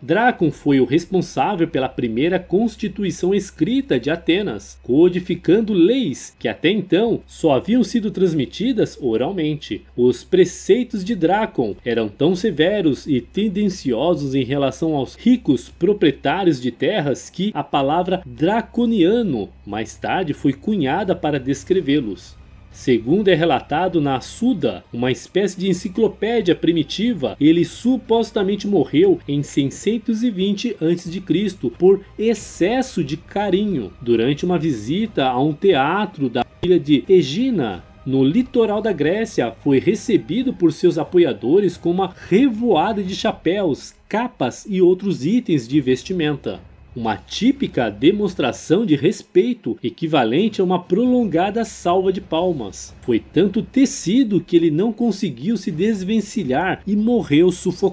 Drácon foi o responsável pela primeira constituição escrita de Atenas, codificando leis que até então só haviam sido transmitidas oralmente. Os preceitos de Drácon eram tão severos e tendenciosos em relação aos ricos proprietários de terras que a palavra draconiano mais tarde foi cunhada para descrevê-los. Segundo é relatado na Suda, uma espécie de enciclopédia primitiva, ele supostamente morreu em 620 a.C. por excesso de carinho durante uma visita a um teatro da ilha de Egina, no litoral da Grécia, foi recebido por seus apoiadores com uma revoada de chapéus, capas e outros itens de vestimenta uma típica demonstração de respeito, equivalente a uma prolongada salva de palmas. Foi tanto tecido que ele não conseguiu se desvencilhar e morreu sufocado